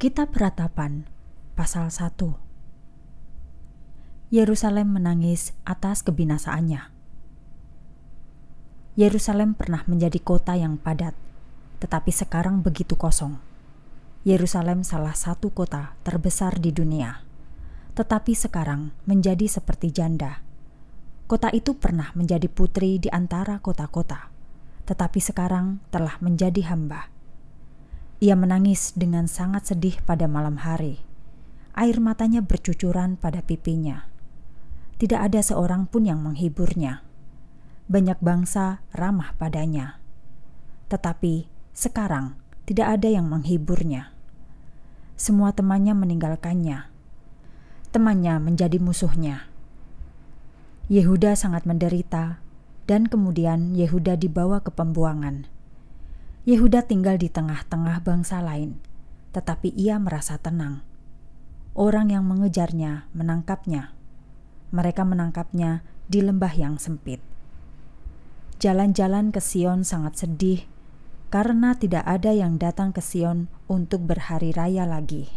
Kitab Ratapan pasal 1 Yerusalem menangis atas kebinasaannya. Yerusalem pernah menjadi kota yang padat, tetapi sekarang begitu kosong. Yerusalem salah satu kota terbesar di dunia, tetapi sekarang menjadi seperti janda. Kota itu pernah menjadi putri di antara kota-kota, tetapi sekarang telah menjadi hamba. Ia menangis dengan sangat sedih pada malam hari. Air matanya bercucuran pada pipinya. Tidak ada seorang pun yang menghiburnya. Banyak bangsa ramah padanya, tetapi sekarang tidak ada yang menghiburnya. Semua temannya meninggalkannya. Temannya menjadi musuhnya. Yehuda sangat menderita, dan kemudian Yehuda dibawa ke pembuangan Yehuda tinggal di tengah-tengah bangsa lain, tetapi ia merasa tenang. Orang yang mengejarnya menangkapnya. Mereka menangkapnya di lembah yang sempit. Jalan-jalan ke Sion sangat sedih karena tidak ada yang datang ke Sion untuk berhari raya lagi.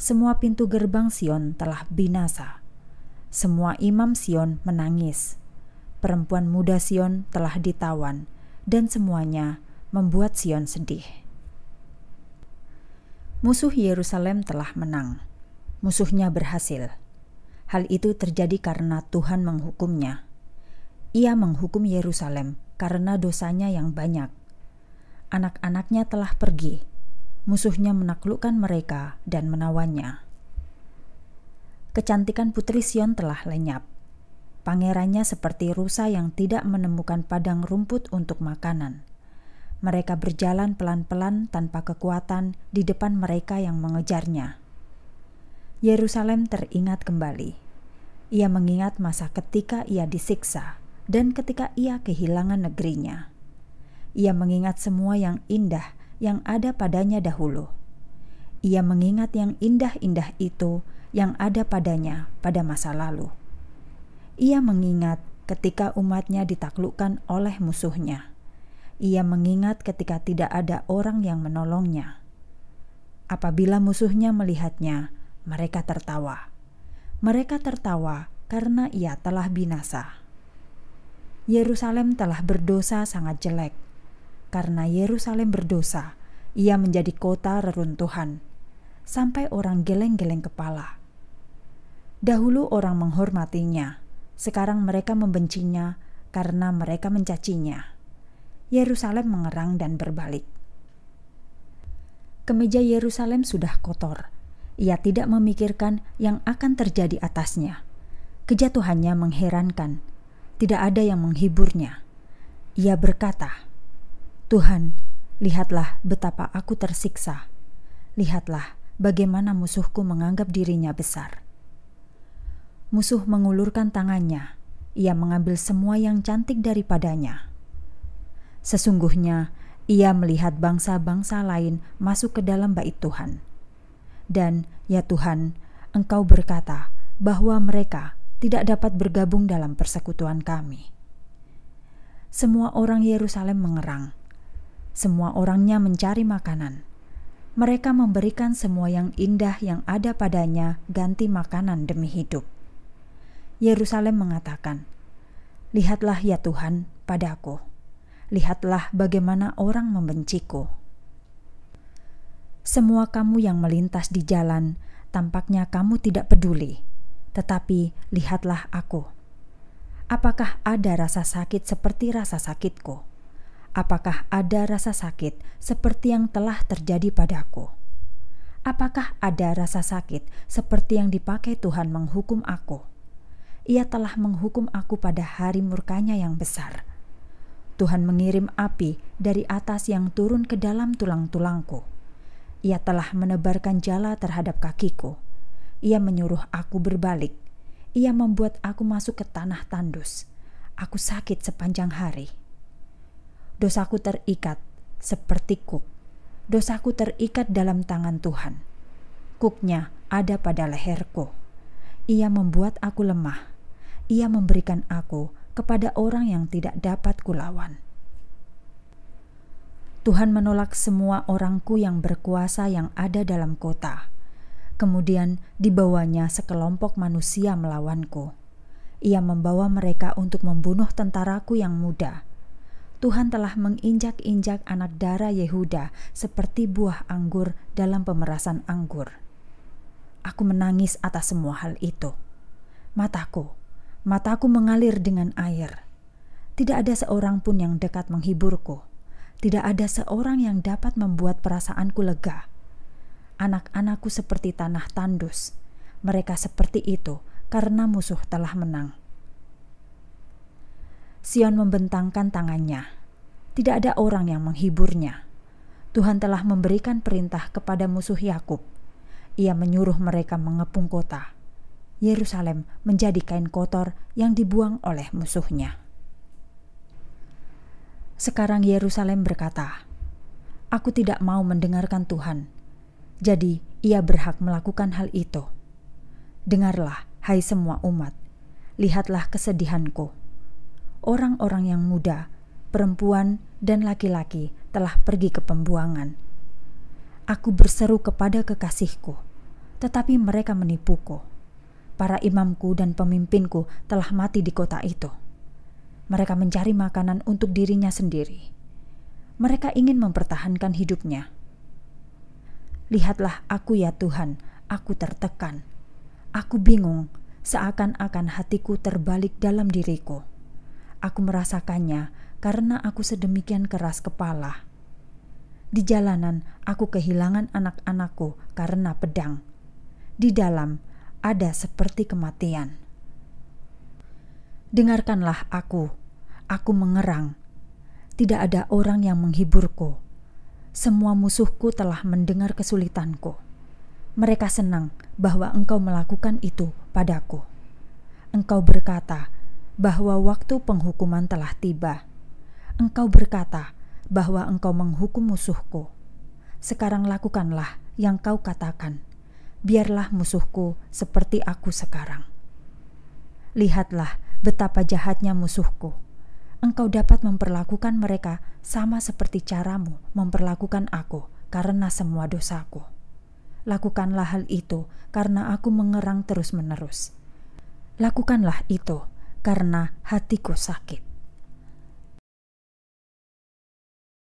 Semua pintu gerbang Sion telah binasa. Semua imam Sion menangis. Perempuan muda Sion telah ditawan, dan semuanya membuat Sion sedih. Musuh Yerusalem telah menang. Musuhnya berhasil. Hal itu terjadi karena Tuhan menghukumnya. Ia menghukum Yerusalem karena dosanya yang banyak. Anak-anaknya telah pergi. Musuhnya menaklukkan mereka dan menawannya. Kecantikan putri Sion telah lenyap pangerannya seperti rusa yang tidak menemukan padang rumput untuk makanan mereka berjalan pelan-pelan tanpa kekuatan di depan mereka yang mengejarnya. Yerusalem teringat kembali. Ia mengingat masa ketika ia disiksa dan ketika ia kehilangan negerinya. Ia mengingat semua yang indah yang ada padanya dahulu. Ia mengingat yang indah-indah itu yang ada padanya pada masa lalu. Ia mengingat ketika umatnya ditaklukkan oleh musuhnya ia mengingat ketika tidak ada orang yang menolongnya. Apabila musuhnya melihatnya, mereka tertawa. Mereka tertawa karena ia telah binasa. Yerusalem telah berdosa sangat jelek. Karena Yerusalem berdosa, ia menjadi kota reruntuhan sampai orang geleng-geleng kepala. Dahulu orang menghormatinya, sekarang mereka membencinya karena mereka mencacinya. Yerusalem mengerang dan berbalik. Kemeja Yerusalem sudah kotor. Ia tidak memikirkan yang akan terjadi atasnya. Kejatuhannya mengherankan. Tidak ada yang menghiburnya. Ia berkata, "Tuhan, lihatlah betapa aku tersiksa. Lihatlah bagaimana musuhku menganggap dirinya besar." Musuh mengulurkan tangannya. Ia mengambil semua yang cantik daripadanya Sesungguhnya ia melihat bangsa-bangsa lain masuk ke dalam bait Tuhan. Dan ya Tuhan, Engkau berkata bahwa mereka tidak dapat bergabung dalam persekutuan kami. Semua orang Yerusalem mengerang. Semua orangnya mencari makanan. Mereka memberikan semua yang indah yang ada padanya ganti makanan demi hidup. Yerusalem mengatakan, "Lihatlah, ya Tuhan, padaku." lihatlah bagaimana orang membenciku. Semua kamu yang melintas di jalan, tampaknya kamu tidak peduli. Tetapi lihatlah aku. Apakah ada rasa sakit seperti rasa sakitku? Apakah ada rasa sakit seperti yang telah terjadi padaku? Apakah ada rasa sakit seperti yang dipakai Tuhan menghukum aku? Ia telah menghukum aku pada hari murkanya yang besar Tuhan mengirim api dari atas yang turun ke dalam tulang-tulangku. Ia telah menebarkan jala terhadap kakiku. Ia menyuruh aku berbalik. Ia membuat aku masuk ke tanah tandus. Aku sakit sepanjang hari. Dosaku terikat seperti kuk. Dosaku terikat dalam tangan Tuhan. Kuknya ada pada leherku. Ia membuat aku lemah. Ia memberikan aku kepada orang yang tidak dapat kulawan. Tuhan menolak semua orangku yang berkuasa yang ada dalam kota. Kemudian dibawanya sekelompok manusia melawanku. Ia membawa mereka untuk membunuh tentaraku yang muda. Tuhan telah menginjak-injak anak darah Yehuda seperti buah anggur dalam pemerasan anggur. Aku menangis atas semua hal itu. Mataku Mataku mengalir dengan air. Tidak ada seorang pun yang dekat menghiburku. Tidak ada seorang yang dapat membuat perasaanku lega. Anak-anakku seperti tanah tandus. Mereka seperti itu karena musuh telah menang. Sion membentangkan tangannya. Tidak ada orang yang menghiburnya. Tuhan telah memberikan perintah kepada musuh Yakub. Ia menyuruh mereka mengepung kota. Yerusalem menjadi kain kotor yang dibuang oleh musuhnya. Sekarang Yerusalem berkata, "Aku tidak mau mendengarkan Tuhan." Jadi, ia berhak melakukan hal itu. Dengarlah, hai semua umat, lihatlah kesedihanku. Orang-orang yang muda, perempuan, dan laki-laki telah pergi ke pembuangan. Aku berseru kepada kekasihku, tetapi mereka menipuku para imamku dan pemimpinku telah mati di kota itu. Mereka mencari makanan untuk dirinya sendiri. Mereka ingin mempertahankan hidupnya. Lihatlah aku ya Tuhan, aku tertekan. Aku bingung, seakan-akan hatiku terbalik dalam diriku. Aku merasakannya karena aku sedemikian keras kepala. Di jalanan, aku kehilangan anak-anakku karena pedang. Di dalam, ada seperti kematian. Dengarkanlah aku, aku mengerang. Tidak ada orang yang menghiburku. Semua musuhku telah mendengar kesulitanku. Mereka senang bahwa engkau melakukan itu padaku. Engkau berkata bahwa waktu penghukuman telah tiba. Engkau berkata bahwa engkau menghukum musuhku. Sekarang lakukanlah yang kau katakan biarlah musuhku seperti aku sekarang. Lihatlah betapa jahatnya musuhku. Engkau dapat memperlakukan mereka sama seperti caramu memperlakukan aku karena semua dosaku. Lakukanlah hal itu karena aku mengerang terus-menerus. Lakukanlah itu karena hatiku sakit.